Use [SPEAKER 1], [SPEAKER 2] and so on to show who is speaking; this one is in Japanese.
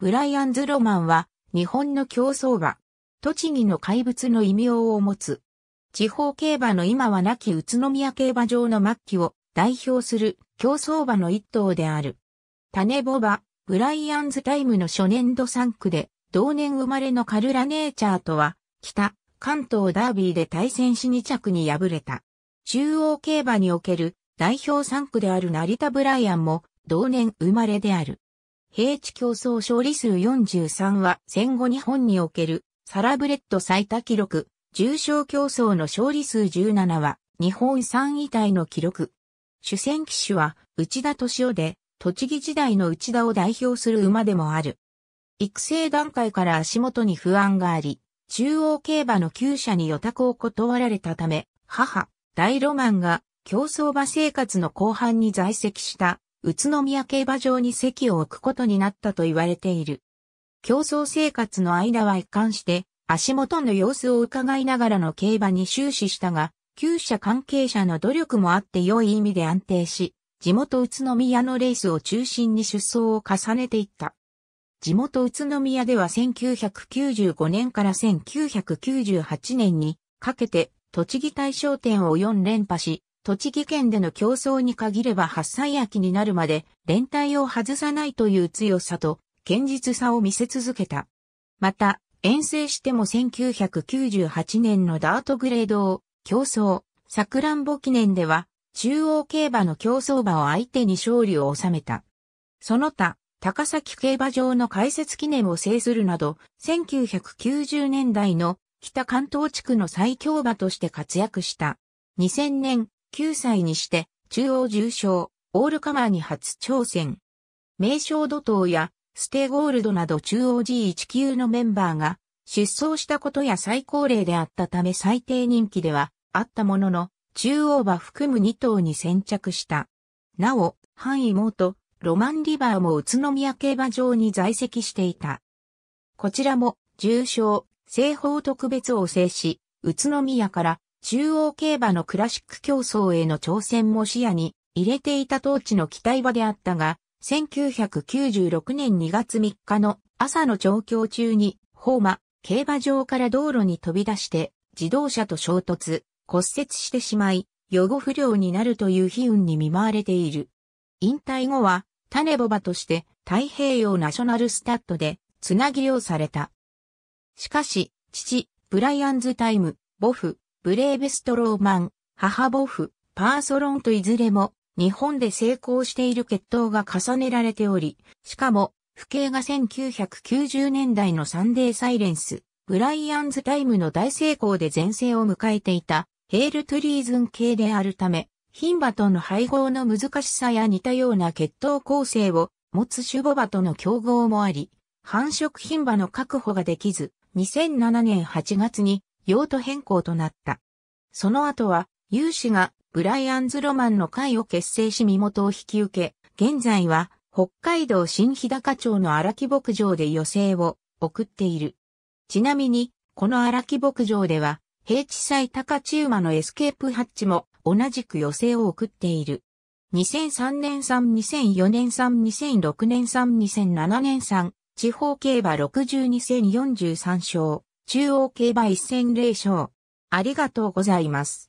[SPEAKER 1] ブライアンズ・ロマンは、日本の競争馬、栃木の怪物の異名を持つ。地方競馬の今は亡き宇都宮競馬場の末期を代表する競争馬の一頭である。種ボバ、ブライアンズタイムの初年度3区で、同年生まれのカルラネーチャーとは、北、関東ダービーで対戦し2着に敗れた。中央競馬における代表3区である成田ブライアンも同年生まれである。平地競争勝利数43は戦後日本におけるサラブレッド最多記録、重賞競争の勝利数17は日本3位体の記録。主戦騎手は内田敏夫で、栃木時代の内田を代表する馬でもある。育成段階から足元に不安があり、中央競馬の旧車に予託を断られたため、母、大ロマンが競争馬生活の後半に在籍した宇都宮競馬場に席を置くことになったと言われている。競争生活の間は一貫して足元の様子を伺いながらの競馬に終始したが、旧社関係者の努力もあって良い意味で安定し、地元宇都宮のレースを中心に出走を重ねていった。地元宇都宮では1995年から1998年にかけて栃木大賞典を4連覇し、栃木県での競争に限れば8歳秋になるまで連帯を外さないという強さと堅実さを見せ続けた。また、遠征しても1998年のダートグレードを競争、さくらんぼ記念では中央競馬の競争馬を相手に勝利を収めた。その他、高崎競馬場の開設記念を制するなど、1990年代の北関東地区の最強馬として活躍した。2000年、9歳にして中央重賞、オールカマーに初挑戦。名称怒涛やステゴールドなど中央 G1 級のメンバーが出走したことや最高齢であったため最低人気ではあったものの、中央は含む2頭に先着した。なお、範囲元、ロマンリバーも宇都宮競馬場に在籍していた。こちらも、重賞、西方特別を制し、宇都宮から中央競馬のクラシック競争への挑戦も視野に入れていた当地の期待馬であったが、1996年2月3日の朝の調教中に、ホーマ、競馬場から道路に飛び出して、自動車と衝突、骨折してしまい、予後不良になるという悲運に見舞われている。引退後は、種ボバとして太平洋ナショナルスタッドで、つなぎをされた。しかし、父、ブライアンズ・タイム、ボフ、ブレーベストローマン、母ボフ、パーソロンといずれも日本で成功している血統が重ねられており、しかも、父兄が1990年代のサンデーサイレンス、ブライアンズタイムの大成功で前世を迎えていた、ヘールトゥリーズン系であるため、ン馬との配合の難しさや似たような血統構成を持つシュボバとの競合もあり、繁殖ン馬の確保ができず、2007年8月に用途変更となった。その後は、有志がブライアンズ・ロマンの会を結成し身元を引き受け、現在は北海道新日高町の荒木牧場で余生を送っている。ちなみに、この荒木牧場では、平地祭高千馬のエスケープハッチも同じく余生を送っている。2003年3、2004年3、2006年3、2007年3、地方競馬62戦43勝。中央競馬1000賞。ありがとうございます。